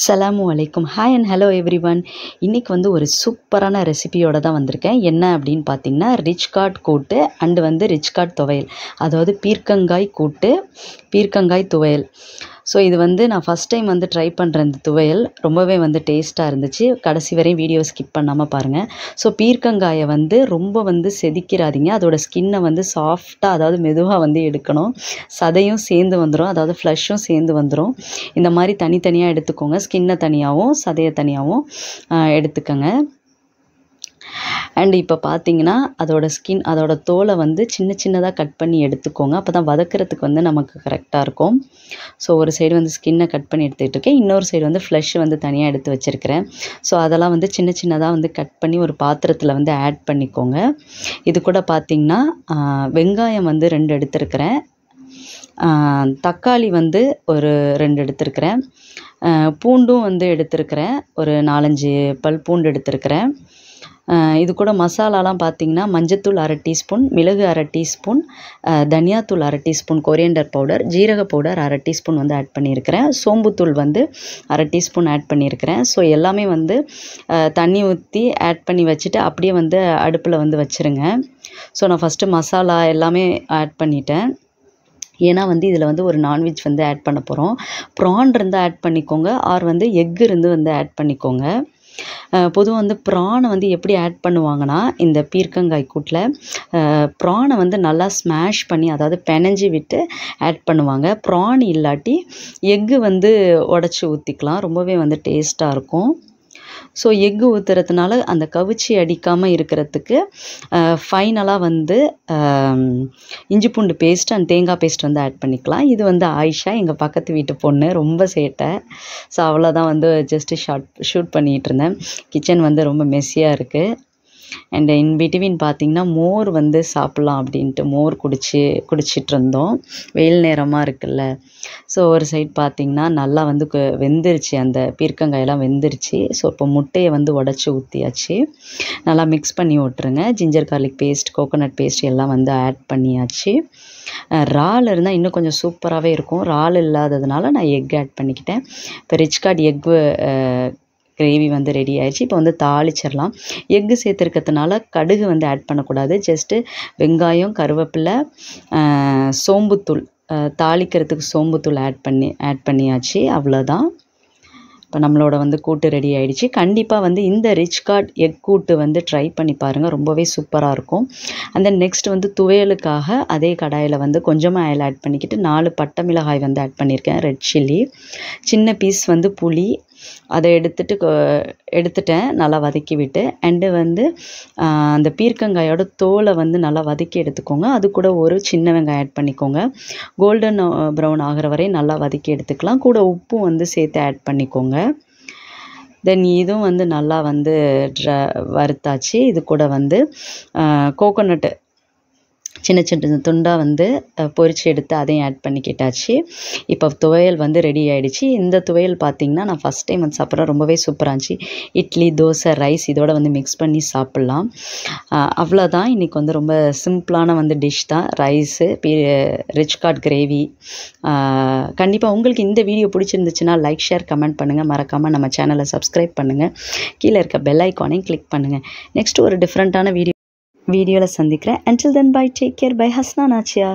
சலாமு அலைக்கும் hi and hello everyone இன்றைக்கி வந்து ஒரு சூப்பரான ரெசிபியோடு தான் வந்திருக்கேன் என்ன அப்படின்னு பார்த்தீங்கன்னா ரிச் கார்ட் கூட்டு அண்டு வந்து ரிச் கார்ட் துவையல் அதாவது பீர்க்கங்காய் கூட்டு பீர்க்கங்காய் துவையல் ஸோ இது வந்து நான் ஃபஸ்ட் டைம் வந்து ட்ரை பண்ணுற இந்த துவையல் ரொம்பவே வந்து டேஸ்ட்டாக இருந்துச்சு கடைசி வரையும் வீடியோ ஸ்கிப் பண்ணாமல் பாருங்கள் ஸோ பீர்க்கங்காயை வந்து ரொம்ப வந்து செதுக்கிறாதீங்க அதோட ஸ்கின்னை வந்து சாஃப்டாக அதாவது மெதுவாக வந்து எடுக்கணும் சதையும் சேர்ந்து வந்துடும் அதாவது ஃப்ளஷும் சேர்ந்து வந்துடும் இந்த மாதிரி தனித்தனியாக எடுத்துக்கோங்க ஸ்கின்னை தனியாகவும் சதையை தனியாகவும் எடுத்துக்கோங்க அண்ட் இப்போ பார்த்தீங்கன்னா அதோட ஸ்கின் அதோட தோலை வந்து சின்ன சின்னதாக கட் பண்ணி எடுத்துக்கோங்க அப்போ தான் வதக்கிறதுக்கு வந்து நமக்கு கரெக்டாக இருக்கும் ஸோ ஒரு சைடு வந்து ஸ்கின்னை கட் பண்ணி எடுத்துகிட்டு இருக்கேன் இன்னொரு சைடு வந்து ஃப்ளஷ் வந்து தனியாக எடுத்து வச்சுருக்கிறேன் ஸோ அதெல்லாம் வந்து சின்ன சின்னதாக வந்து கட் பண்ணி ஒரு பாத்திரத்தில் வந்து ஆட் பண்ணிக்கோங்க இது கூட பார்த்திங்கன்னா வெங்காயம் வந்து ரெண்டு எடுத்துருக்கிறேன் தக்காளி வந்து ஒரு ரெண்டு எடுத்துருக்கிறேன் பூண்டும் வந்து எடுத்துருக்கிறேன் ஒரு நாலஞ்சு பல் பூண்டு எடுத்துருக்கிறேன் இது கூட மசாலாலாம் பார்த்திங்கன்னா மஞ்சத்தூள் அரை டீஸ்பூன் மிளகு அரை டீஸ்பூன் தனியாத்தூள் அரை டீஸ்பூன் கொரியண்டர் பவுடர் ஜீரக பவுடர் அரை டீஸ்பூன் வந்து ஆட் பண்ணியிருக்கிறேன் சோம்புத்தூள் வந்து அரை டீஸ்பூன் ஆட் பண்ணியிருக்கிறேன் ஸோ எல்லாமே வந்து தண்ணி ஊற்றி ஆட் பண்ணி வச்சுட்டு அப்படியே வந்து அடுப்பில் வந்து வச்சுருங்க ஸோ நான் ஃபஸ்ட்டு மசாலா எல்லாமே ஆட் பண்ணிட்டேன் ஏன்னா வந்து இதில் வந்து ஒரு நான்வெஜ் வந்து ஆட் பண்ண போகிறோம் ப்ரான் இருந்தால் ஆட் பண்ணிக்கோங்க ஆர் வந்து எக் இருந்து வந்து ஆட் பண்ணிக்கோங்க பொதுவாக வந்து ப்ரானை வந்து எப்படி ஆட் பண்ணுவாங்கன்னா இந்த பீர்க்கங்காய் கூட்டில் ப்ரானை வந்து நல்லா ஸ்மாஷ் பண்ணி அதாவது பெனஞ்சி விட்டு ஆட் பண்ணுவாங்க ப்ரான் இல்லாட்டி எக்கு வந்து உடச்சி ஊற்றிக்கலாம் ரொம்பவே வந்து டேஸ்ட்டாக இருக்கும் ஸோ எக்கு ஊற்றுறதுனால அந்த கவிச்சி அடிக்காமல் இருக்கிறதுக்கு ஃபைனலாக வந்து இஞ்சி பூண்டு பேஸ்ட் அண்ட் தேங்காய் பேஸ்ட் வந்து ஆட் பண்ணிக்கலாம் இது வந்து ஆயிஷா எங்கள் பக்கத்து வீட்டு பொண்ணு ரொம்ப சேட்டை ஸோ அவ்வளோதான் வந்து ஜஸ்ட்டு ஷார்ட் ஷூட் பண்ணிகிட்டு இருந்தேன் கிச்சன் வந்து ரொம்ப மெஸ்ஸியாக இருக்குது அண்ட் இன் பிட்வீன் பார்த்திங்கன்னா மோர் வந்து சாப்பிட்லாம் அப்படின்ட்டு மோர் குடிச்சு குடிச்சிட்டு இருந்தோம் வெயில் நேரமாக இருக்குல்ல ஸோ ஒரு சைட் பார்த்திங்கன்னா நல்லா வந்து வெந்துருச்சு அந்த பீர்க்கங்காயெல்லாம் வெந்துருச்சு ஸோ இப்போ முட்டையை வந்து உடச்சி ஊற்றியாச்சு நல்லா மிக்ஸ் பண்ணி விட்ருங்க ginger garlic paste coconut paste எல்லாம் வந்து ஆட் பண்ணியாச்சு இறால் இருந்தால் இன்னும் கொஞ்சம் சூப்பராகவே இருக்கும் இறால் இல்லாததுனால நான் எக் ஆட் பண்ணிக்கிட்டேன் இப்போ ரிச் கார்ட் எக் கிரேவி வந்து ரெடி ஆயிடுச்சு இப்போ வந்து தாளிச்சிடலாம் எக்கு சேர்த்துருக்கிறதுனால கடுகு வந்து ஆட் பண்ணக்கூடாது ஜஸ்ட்டு வெங்காயம் கருவேப்பிலை சோம்புத்தூள் தாளிக்கிறதுக்கு சோம்புத்தூள் ஆட் பண்ணி ஆட் பண்ணியாச்சு அவ்வளோதான் இப்போ நம்மளோட வந்து கூட்டு ரெடி ஆகிடுச்சு கண்டிப்பாக வந்து இந்த ரிச் கார்ட் எக் கூட்டு வந்து ட்ரை பண்ணி பாருங்கள் ரொம்பவே சூப்பராக இருக்கும் அந்த நெக்ஸ்ட் வந்து துவையலுக்காக அதே கடாயில் வந்து கொஞ்சமாக ஆயில் ஆட் பண்ணிக்கிட்டு நாலு பட்டை மிளகாய் வந்து ஆட் பண்ணியிருக்கேன் ரெட் சில்லி சின்ன பீஸ் வந்து புளி அதை எடுத்துட்டு எடுத்துட்டேன் நல்லா வதக்கி விட்டு அண்டு வந்து அந்த பீர்க்கங்காயோட தோலை வந்து நல்லா வதக்கி எடுத்துக்கோங்க அது கூட ஒரு சின்ன வெங்காயம் ஆட் பண்ணிக்கோங்க கோல்டன் ப்ரௌன் ஆகிற வரையும் நல்லா வதக்கி எடுத்துக்கலாம் கூட உப்பும் வந்து சேர்த்து ஆட் பண்ணிக்கோங்க தென் இதுவும் வந்து நல்லா வந்து வறுத்தாச்சு இது கூட வந்து கோகோனட்டு சின்ன சின்ன துண்டாக வந்து பொரித்து எடுத்து அதையும் ஆட் பண்ணிக்கிட்டாச்சு இப்போ துவையல் வந்து ரெடி ஆகிடுச்சு இந்த துவையல் பார்த்திங்கன்னா நான் ஃபஸ்ட் டைம் வந்து சாப்பிட்றேன் ரொம்பவே சூப்பராக இருந்துச்சு இட்லி தோசை ரைஸ் இதோட வந்து மிக்ஸ் பண்ணி சாப்பிட்லாம் அவ்வளோதான் இன்றைக்கி வந்து ரொம்ப சிம்பிளான வந்து டிஷ் தான் ரைஸு ரிச் காட் கிரேவி கண்டிப்பாக உங்களுக்கு இந்த வீடியோ பிடிச்சிருந்துச்சுன்னா லைக் ஷேர் கமெண்ட் பண்ணுங்கள் மறக்காமல் நம்ம சேனலை சப்ஸ்கிரைப் பண்ணுங்கள் கீழே இருக்க பெல் ஐக்கானையும் கிளிக் பண்ணுங்கள் நெக்ஸ்ட் ஒரு டிஃப்ரெண்ட்டான வீடியோ வீடியோவில் சந்திக்கிறேன் until then bye take care bye Hasna நாச்சியா